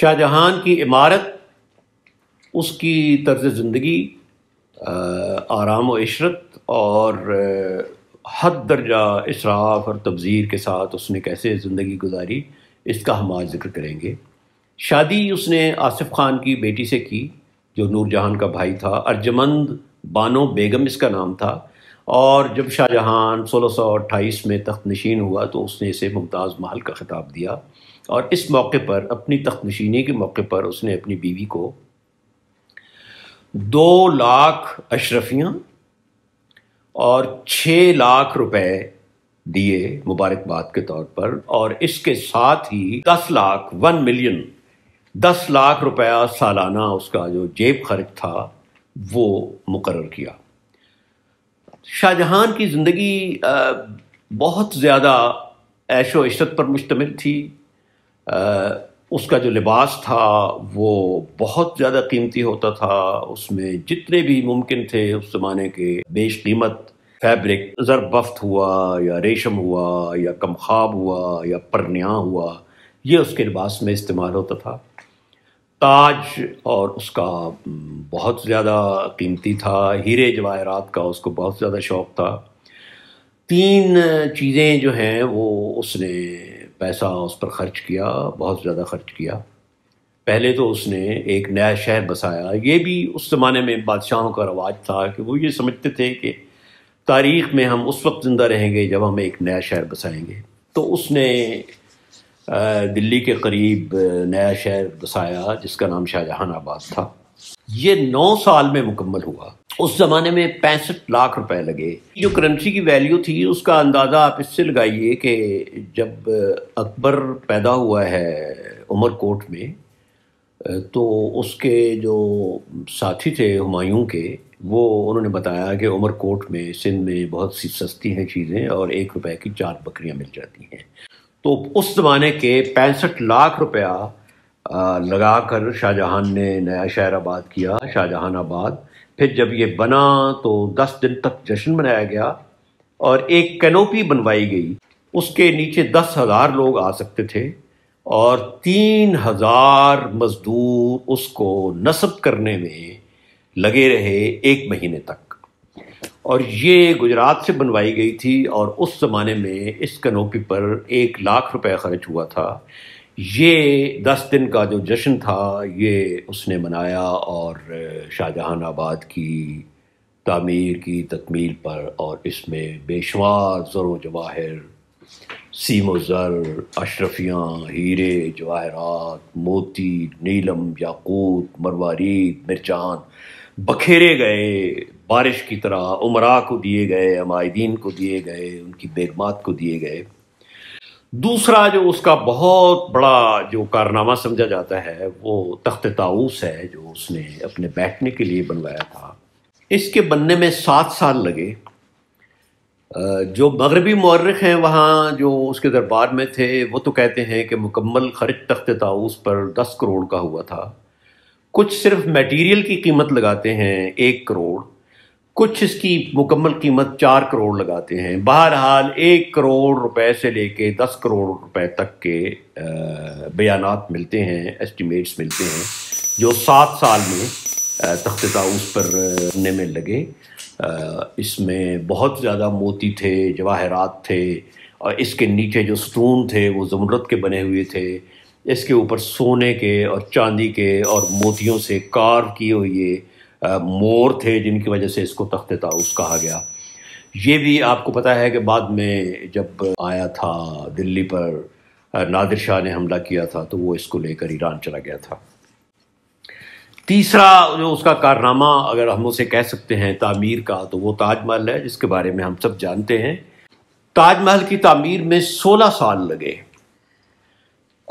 शाहजहां की इमारत उसकी तर्ज ज़िंदगी आराम व इशरत और हद दर्जा इसराफ और तबज़ीर के साथ उसने कैसे ज़िंदगी गुजारी इसका हम आज जिक्र करेंगे शादी उसने आसिफ खान की बेटी से की जो नूरजहान का भाई था अर्जमंद बानो बेगम इसका नाम था और जब शाहजहां सोलह सौ अट्ठाईस में तख्त नशीन हुआ तो उसने इसे मुमताज़ महल का खिताब दिया और इस मौके पर अपनी तख्त के मौके पर उसने अपनी बीवी को दो लाख अशरफियाँ और छः लाख रुपए दिए मुबारकबाद के तौर पर और इसके साथ ही दस लाख वन मिलियन दस लाख रुपया सालाना उसका जो जेब खर्च था वो मुकर किया शाहजहां की ज़िंदगी बहुत ज़्यादा ऐशो इशरत पर मुश्तमिल थी उसका जो लिबास था वो बहुत ज़्यादा कीमती होता था उसमें जितने भी मुमकिन थे उस ज़माने के बेश कीमत फैब्रिक जरबफ्त हुआ या रेशम हुआ या कमखाब हुआ या परनिया हुआ ये उसके लिबास में इस्तेमाल होता था ताज और उसका बहुत ज़्यादा कीमती था हीरे जवाहरात का उसको बहुत ज़्यादा शौक़ था तीन चीज़ें जो हैं वो उसने पैसा उस पर खर्च किया बहुत ज़्यादा खर्च किया पहले तो उसने एक नया शहर बसाया ये भी उस ज़माने में बादशाहों का रवाज था कि वो ये समझते थे कि तारीख़ में हम उस वक्त ज़िंदा रहेंगे जब हम एक नया शहर बसाएंगे तो उसने दिल्ली के करीब नया शहर बसाया जिसका नाम शाहजहान आबाद था ये नौ साल में मुकम्मल हुआ उस ज़माने में पैंसठ लाख रुपए लगे जो करेंसी की वैल्यू थी उसका अंदाज़ा आप इससे लगाइए कि जब अकबर पैदा हुआ है उमरकोट में तो उसके जो साथी थे हुमायूं के वो उन्होंने बताया कि उमरकोट में सिंध में बहुत सी सस्ती हैं चीज़ें और एक रुपए की चार बकरियां मिल जाती हैं तो उस ज़माने के पैंसठ लाख रुपया लगा कर शाहजहाँ ने नया शहर आबाद किया शाहजहान आबाद फिर जब ये बना तो दस दिन तक जश्न मनाया गया और एक कैनोपी बनवाई गई उसके नीचे दस हज़ार लोग आ सकते थे और तीन हज़ार मज़दूर उसको नस्ब करने में लगे रहे एक महीने तक और ये गुजरात से बनवाई गई थी और उस ज़माने में इस कनोपी पर एक लाख रुपए खर्च हुआ था ये दस दिन का जो जश्न था ये उसने मनाया और शाहजहानाबाद की तामीर की तकमील पर और इसमें बेशुमार ज़र जवाहर सीम ज़र अशरफियाँ हीरे जवाहरात मोती नीलम याकूत मरवारीद मिर्चान बखेरे गए बारिश की तरह उमरा को दिए गए अमायदीन को दिए गए उनकी बेगमात को दिए गए दूसरा जो उसका बहुत बड़ा जो कारनामा समझा जाता है वो तख्त ताऊस है जो उसने अपने बैठने के लिए बनवाया था इसके बनने में सात साल लगे जो मगरबी मौरख हैं वहाँ जो उसके दरबार में थे वो तो कहते हैं कि मुकम्मल खर्च तख्त ताऊस पर दस करोड़ का हुआ था कुछ सिर्फ मटेरियल की कीमत लगाते हैं एक करोड़ कुछ इसकी मुकम्मल कीमत चार करोड़ लगाते हैं बहरहाल एक करोड़ रुपए से लेके दस करोड़ रुपए तक के बयान मिलते हैं एस्टिमेट्स मिलते हैं जो सात साल में तख्त ताउस पर रहने में लगे इसमें बहुत ज़्यादा मोती थे जवाहरात थे और इसके नीचे जो सतून थे वो ज़मरत के बने हुए थे इसके ऊपर सोने के और चांदी के और मोतियों से कार्व किए हुए मोर थे जिनकी वजह से इसको तख्त ताउस कहा गया ये भी आपको पता है कि बाद में जब आया था दिल्ली पर नादिर शाह ने हमला किया था तो वो इसको लेकर ईरान चला गया था तीसरा जो उसका कारनामा अगर हम उसे कह सकते हैं तामीर का तो वो ताजमहल है जिसके बारे में हम सब जानते हैं ताजमहल की तामीर में 16 साल लगे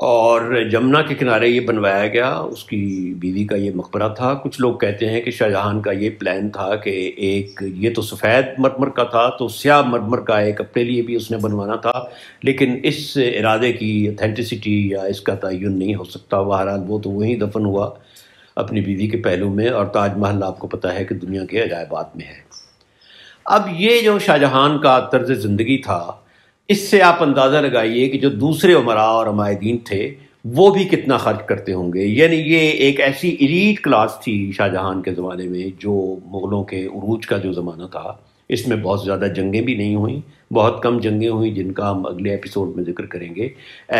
और जमुना के किनारे ये बनवाया गया उसकी बीवी का ये मकबरा था कुछ लोग कहते हैं कि शाहजहान का ये प्लान था कि एक ये तो सफ़ेद मरमर का था तो स्याह मरमर का एक अपने लिए भी उसने बनवाना था लेकिन इस इरादे की अथेंटिसिटी या इसका तयन नहीं हो सकता बहरहाल वो तो वहीं दफन हुआ अपनी बीवी के पहलू में और ताजमहल आपको पता है कि दुनिया के अजायबात में है अब ये जो शाहजहान का तर्ज ज़िंदगी था इससे आप अंदाज़ा लगाइए कि जो दूसरे उमरा और अमायदीन थे वो भी कितना खर्च करते होंगे यानी ये एक ऐसी इलीट क्लास थी शाहजहां के ज़माने में जो मुग़लों के अरूज का जो ज़माना था इसमें बहुत ज़्यादा जंगें भी नहीं हुई बहुत कम जंगें हुई जिनका हम अगले एपिसोड में जिक्र करेंगे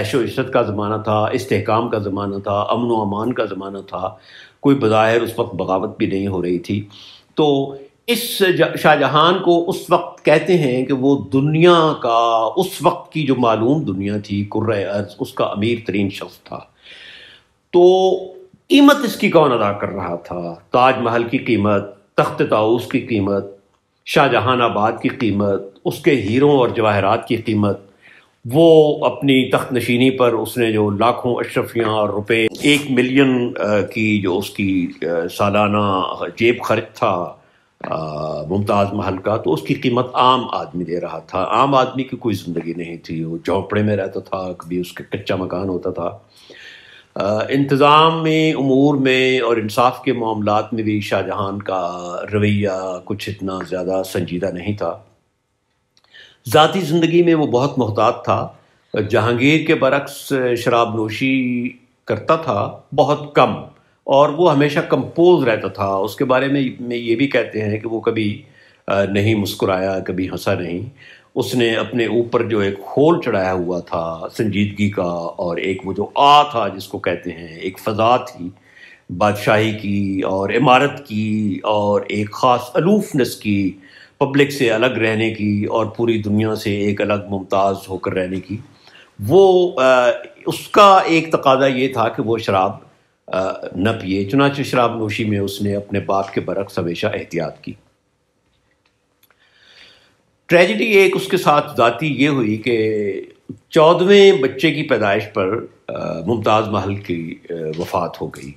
ऐशो इशरत का ज़माना था इस्तेकाम का ज़माना था अमन व अमान का ज़माना था कोई बज़ाहिर उस वक्त बगावत भी नहीं हो रही थी तो इस शाहजहान को उस वक्त कहते हैं कि वो दुनिया का उस वक्त की जो मालूम दुनिया थी कुर्र अर्ज उसका अमीर तरीन शख्स था तो कीमत इसकी कौन अदा कर रहा था ताजमहल की कीमत तख्त ताउस की कीमत शाहजहान आबाद की कीमत उसके हीरों और जवाहरात की कीमत वो अपनी तख्त नशीनी पर उसने जो लाखों अशरफियाँ और रुपये एक मिलियन की जो उसकी सालाना जेब खर्च था मुमताज़ महल का तो उसकी कीमत आम आदमी दे रहा था आम आदमी की कोई ज़िंदगी नहीं थी वो झोंपड़े में रहता था कभी उसका कच्चा मकान होता था इंतज़ाम में अमूर में और इंसाफ के मामला में भी शाहजहां का रवैया कुछ इतना ज़्यादा संजीदा नहीं था ज़ाती ज़िंदगी में वो बहुत मोहतात था जहांगीर के बरक्स शराब नोशी करता था बहुत कम और वो हमेशा कंपोज रहता था उसके बारे में में ये भी कहते हैं कि वो कभी नहीं मुस्कुराया कभी हंसा नहीं उसने अपने ऊपर जो एक होल चढ़ाया हुआ था संजीदगी का और एक वो जो आ था जिसको कहते हैं एक फ़जा थी बादशाही की और इमारत की और एक ख़ास अलूफनेस की पब्लिक से अलग रहने की और पूरी दुनिया से एक अलग मुमताज़ होकर रहने की वो आ, उसका एक तकादा ये था कि वो शराब न पिए चुनाचे शराब नोशी में उसने अपने बाप के बरक्स हमेशा एहतियात की ट्रेजिडी एक उसके साथ जाती ये हुई कि चौदहवें बच्चे की पैदाइश पर मुमताज़ महल की वफात हो गई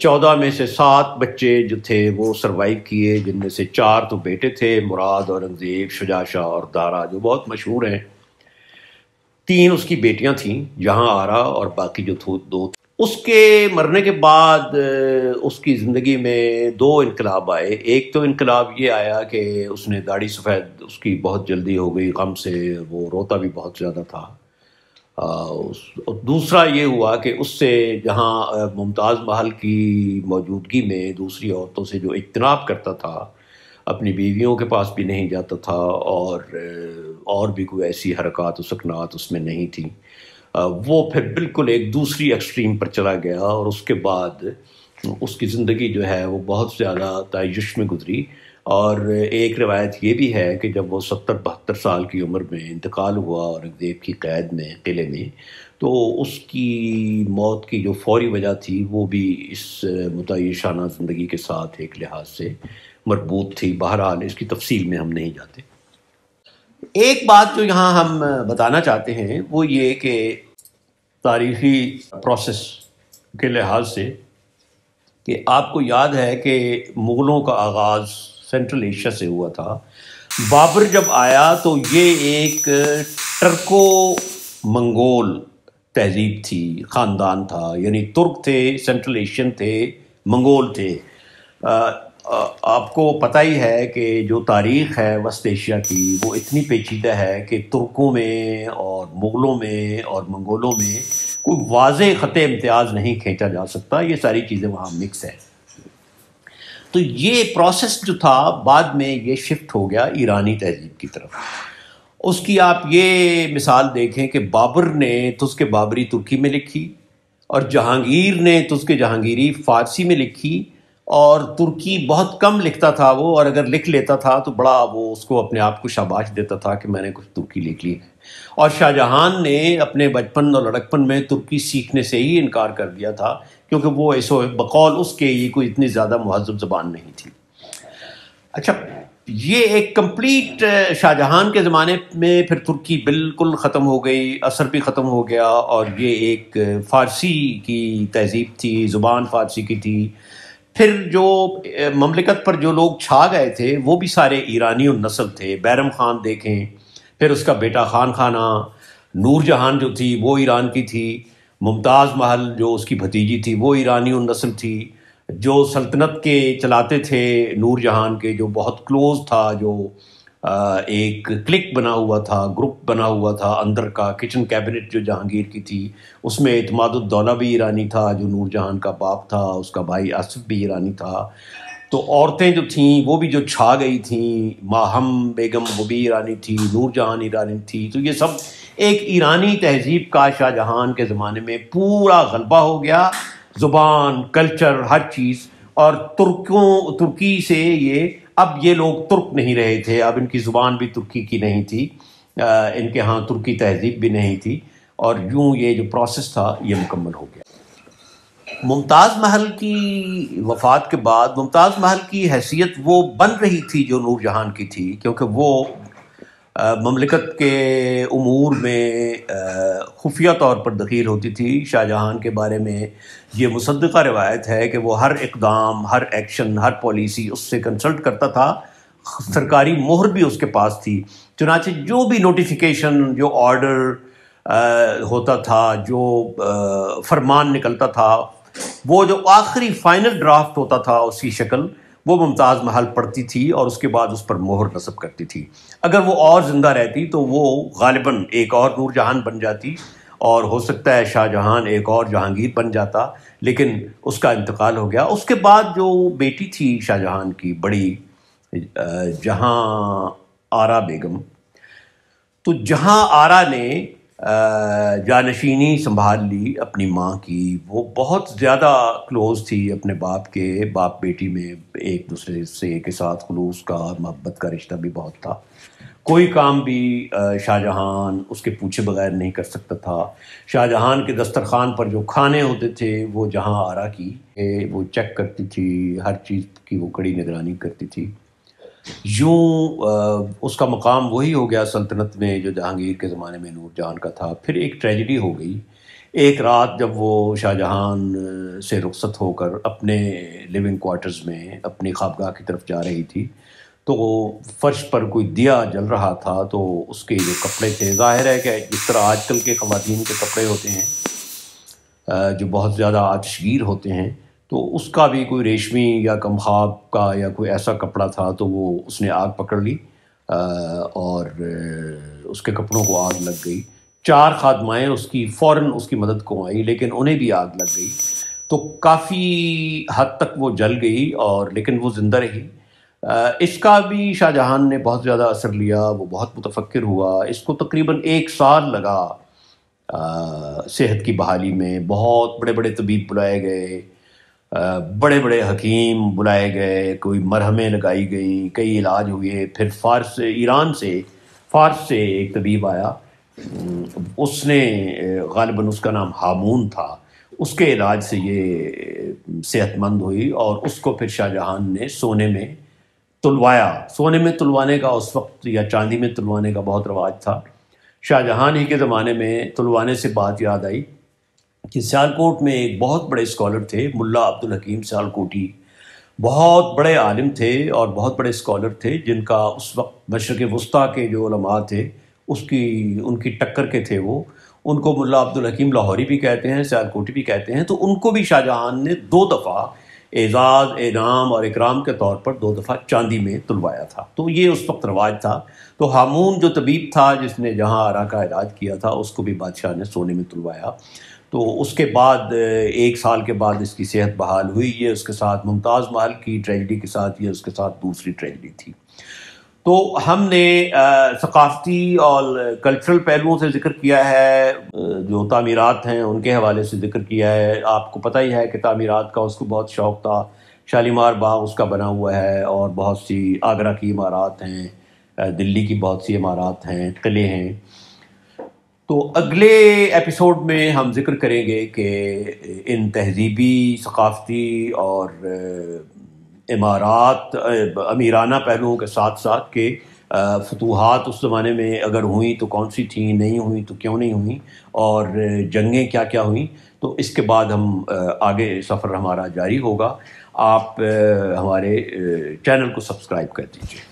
चौदह में से सात बच्चे जो थे वो सरवाइव किए जिनमें से चार तो बेटे थे मुराद औरंगज़ेब शुजा शाह और दारा जो बहुत मशहूर हैं तीन उसकी बेटियां थीं जहां आरा और बाकी जो दो उसके मरने के बाद उसकी ज़िंदगी में दो इनकलाब आए एक तो इनकलाब ये आया कि उसने दाढ़ी सफ़ेद उसकी बहुत जल्दी हो गई गम से वो रोता भी बहुत ज़्यादा था आ, उस दूसरा ये हुआ कि उससे जहाँ मुमताज़ महल की मौजूदगी में दूसरी औरतों से जो इतनाब करता था अपनी बीवियों के पास भी नहीं जाता था और और भी कोई ऐसी हरकत सकनात उसमें नहीं थी वो फिर बिल्कुल एक दूसरी एक्सट्रीम पर चला गया और उसके बाद उसकी ज़िंदगी जो है वो बहुत ज़्यादा तयश में गुजरी और एक रिवायत ये भी है कि जब वो सत्तर बहत्तर साल की उम्र में इंतकाल हुआ औरंगज़ेब की कैद में किले में तो उसकी मौत की जो फौरी वजह थी वो भी इस मुतयशाना ज़िंदगी के साथ एक लिहाज से मरबूत थी बहरहाल इसकी तफसील में हम नहीं जाते एक बात जो यहाँ हम बताना चाहते हैं वो ये कि तारीखी प्रोसेस के लिहाज से कि आपको याद है कि मुग़लों का आगाज़ सेंट्रल एशिया से हुआ था बाबर जब आया तो ये एक टर्को मंगोल तहजीब थी ख़ानदान था यानी तुर्क थे सेंट्रल एशियन थे मंगोल थे आपको पता ही है कि जो तारीख़ है वस्त एशिया की वो इतनी पेचीदा है कि तुर्कों में और मुग़लों में और मंगोलों में कोई वाज ख़त इम्तियाज़ नहीं खींचा जा सकता ये सारी चीज़ें वहाँ मिक्स हैं तो ये प्रोसेस जो था बाद में ये शिफ्ट हो गया ईरानी तहजीब की तरफ उसकी आप ये मिसाल देखें कि बाबर ने तुस्के तो बाबरी तुर्की में लिखी और जहांगीर ने तुस्के तो जहांगीरी फ़ारसी में लिखी और तुर्की बहुत कम लिखता था वो और अगर लिख लेता था तो बड़ा वो उसको अपने आप को शाबाश देता था कि मैंने कुछ तुर्की लिख ली है और शाहजहां ने अपने बचपन और लड़कपन में तुर्की सीखने से ही इनकार कर दिया था क्योंकि वो ऐसो बकौल उसके ये कोई इतनी ज़्यादा महजब ज़बान नहीं थी अच्छा ये एक कंप्लीट शाहजहां के ज़माने में फिर तुर्की बिल्कुल ख़त्म हो गई असर भी ख़त्म हो गया और ये एक फ़ारसी की तहजीब थी ज़ुबान फ़ारसी की थी फिर जो ममलिकत पर जो लोग छा गए थे वो भी सारे ईरानी नस्ल थे बैरम खान देखें फिर उसका बेटा खान खाना नूर जहान जो थी वो ईरान की थी मुमताज़ महल जो उसकी भतीजी थी वो ईरानी नस्ल थी जो सल्तनत के चलाते थे नूर जहान के जो बहुत क्लोज़ था जो एक क्लिक बना हुआ था ग्रुप बना हुआ था अंदर का किचन कैबिनेट जो जहांगीर की थी उसमें इतमादुद्दौला भी ईरानी था जो नूर जहाँ का बाप था उसका भाई आसफ भी ईरानी था तो औरतें जो थीं वो भी जो छा गई थीं माहम बेगम वो भी ईरानी थी नूर जहान ईरानी थी तो ये सब एक ईरानी तहजीब का शाहजहान के ज़माने में पूरा गलबा हो गया ज़ुबान कल्चर हर चीज़ और तुर्कों तुर्की से ये अब ये लोग तुर्क नहीं रहे थे अब इनकी ज़ुबान भी तुर्की की नहीं थी इनके यहाँ तुर्की तहजीब भी नहीं थी और यूँ ये जो प्रोसेस था ये मुकम्मल हो गया मुमताज़ महल की वफ़ात के बाद मुमताज़ महल की हैसियत वो बन रही थी जो नूर जहान की थी क्योंकि वो ममलिकत के अमूर में खुफिया तौर पर दखील होती थी शाहजहाँ के बारे में ये मुसदा रवायत है कि वो हर इकदाम हर एक्शन हर पॉलिसी उससे कंसल्ट करता था सरकारी मोहर भी उसके पास थी चुनाचे जो भी नोटिफिकेशन जो ऑर्डर होता था जो आ, फरमान निकलता था वो जो आखिरी फाइनल ड्राफ्ट होता था उसकी शक्ल वो मुमताज़ महल पढ़ती थी और उसके बाद उस पर मोहर नसब करती थी अगर वो और ज़िंदा रहती तो वो गालिबा एक और नूर जहान बन जाती और हो सकता है शाहजहाँ एक और जहांगीर बन जाता लेकिन उसका इंतकाल हो गया उसके बाद जो बेटी थी शाहजहाँ की बड़ी जहाँ आरा बेगम तो जहाँ आरा ने जानशीनी संभाल ली अपनी माँ की वो बहुत ज़्यादा क्लोज थी अपने बाप के बाप बेटी में एक दूसरे से के साथ खलूस का मोहब्बत का रिश्ता भी बहुत था कोई काम भी शाहजहाँ उसके पूछे बगैर नहीं कर सकता था शाहजहाँ के दस्तरखान पर जो खाने होते थे वो जहाँ आरा की वो चेक करती थी हर चीज़ की वो कड़ी निगरानी करती थी यूँ उसका मकाम वही हो गया सल्तनत में जो जहांगीर के ज़माने में नूर जहान का था फिर एक ट्रेजिडी हो गई एक रात जब वो शाहजहान से रुखसत होकर अपने लिविंग क्वार्टर्स में अपनी खाबगाह की तरफ जा रही थी तो फर्श पर कोई दिया जल रहा था तो उसके जो कपड़े थे जाहिर है कि जिस तरह आजकल के ख़वान के कपड़े होते हैं जो बहुत ज़्यादा आतशगीर होते हैं तो उसका भी कोई रेशमी या कमखाब का या कोई ऐसा कपड़ा था तो वो उसने आग पकड़ ली और उसके कपड़ों को आग लग गई चार खादमाएँ उसकी फ़ौर उसकी मदद को आई लेकिन उन्हें भी आग लग गई तो काफ़ी हद तक वो जल गई और लेकिन वो ज़िंदा रही इसका भी शाहजहाँ ने बहुत ज़्यादा असर लिया वो बहुत मुतफ़िर हुआ इसको तकरीबन एक साल लगा सेहत की बहाली में बहुत बड़े बड़े तबीब बुलाए गए बड़े बड़े हकीम बुलाए गए कोई मरहमें लगाई गई कई इलाज हुए फिर फारस से ईरान से फारस से एक तबीब आया उसने गालबन उसका नाम हामून था उसके इलाज से ये सेहतमंद हुई और उसको फिर शाहजहान ने सोने में तुलवाया सोने में तुलवाने का उस वक्त या चांदी में तुलवाने का बहुत रवाज था शाहजहान ही के ज़माने में तुलवाने से बात याद आई कि सियालकोट में एक बहुत बड़े स्कॉलर थे मुल्ला अब्दुल हकीम सियालकोटी बहुत बड़े आलिम थे और बहुत बड़े स्कॉलर थे जिनका उस वक्त मशरक़ वस्ती के जो लमा थे उसकी उनकी टक्कर के थे वो उनको मुल्ला अब्दुल हकीम लाहौरी भी कहते हैं सियालकोटी भी कहते हैं तो उनको भी शाहजहाँ ने दो दफ़ा एजाज़ इनाम और इकराम के तौर पर दो दफ़ा चांदी में तुलवाया था तो ये उस वक्त रवाज था तो हामून जो तबीब था जिसने जहाँ आरा का इलाज किया था उसको भी बादशाह ने सोने में तुलवाया तो उसके बाद एक साल के बाद इसकी सेहत बहाल हुई ये उसके साथ मुमताज़ महल की ट्रेजडी के साथ ये उसके साथ दूसरी ट्रेजडी थी तो हमने सकाफ़ती और कल्चरल पहलुओं से जिक्र किया है जो तामीरात हैं उनके हवाले से जिक्र किया है आपको पता ही है कि तामीरात का उसको बहुत शौक़ था शालीमार बाग उसका बना हुआ है और बहुत सी आगरा की इमारत हैं दिल्ली की बहुत सी इमारत हैं किले हैं तो अगले एपिसोड में हम जिक्र करेंगे कि इन तहजीबी सकाफ़ती और इमारात अमीराना पहलुओं के साथ साथ के फतूहत उस ज़माने में अगर हुई तो कौन सी थी नहीं हुई तो क्यों नहीं हुई और जंगें क्या क्या हुई तो इसके बाद हम आगे सफ़र हमारा जारी होगा आप हमारे चैनल को सब्सक्राइब कर दीजिए